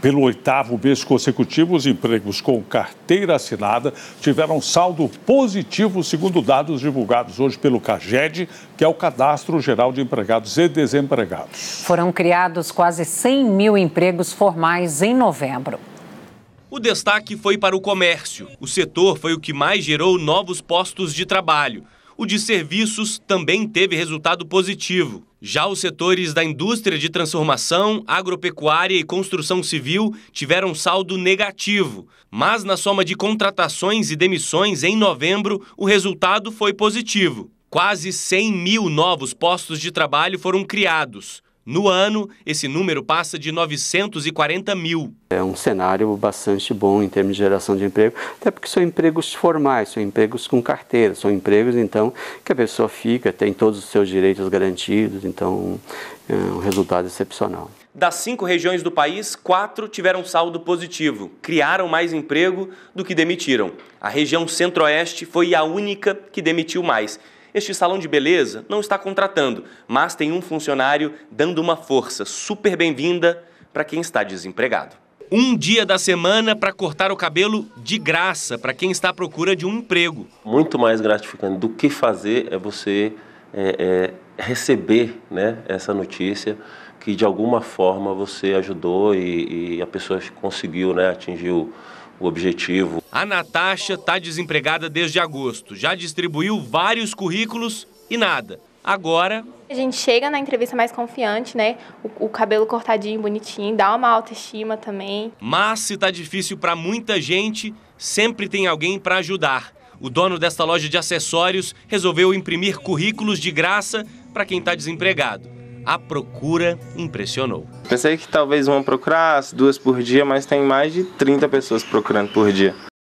Pelo oitavo mês consecutivo, os empregos com carteira assinada tiveram saldo positivo, segundo dados divulgados hoje pelo CAGED, que é o Cadastro Geral de Empregados e Desempregados. Foram criados quase 100 mil empregos formais em novembro. O destaque foi para o comércio. O setor foi o que mais gerou novos postos de trabalho o de serviços também teve resultado positivo. Já os setores da indústria de transformação, agropecuária e construção civil tiveram saldo negativo, mas na soma de contratações e demissões em novembro, o resultado foi positivo. Quase 100 mil novos postos de trabalho foram criados, no ano, esse número passa de 940 mil. É um cenário bastante bom em termos de geração de emprego, até porque são empregos formais, são empregos com carteira, são empregos, então, que a pessoa fica, tem todos os seus direitos garantidos, então é um resultado excepcional. Das cinco regiões do país, quatro tiveram saldo positivo, criaram mais emprego do que demitiram. A região Centro-Oeste foi a única que demitiu mais este salão de beleza não está contratando, mas tem um funcionário dando uma força super bem-vinda para quem está desempregado. Um dia da semana para cortar o cabelo de graça para quem está à procura de um emprego. Muito mais gratificante do que fazer é você é, é, receber né, essa notícia que de alguma forma você ajudou e, e a pessoa conseguiu né, atingir o, o objetivo. A Natasha está desempregada desde agosto. Já distribuiu vários currículos e nada. Agora. A gente chega na entrevista mais confiante, né? O, o cabelo cortadinho, bonitinho, dá uma autoestima também. Mas se tá difícil para muita gente, sempre tem alguém para ajudar. O dono desta loja de acessórios resolveu imprimir currículos de graça para quem está desempregado a procura impressionou. Pensei que talvez vão procurar duas por dia, mas tem mais de 30 pessoas procurando por dia.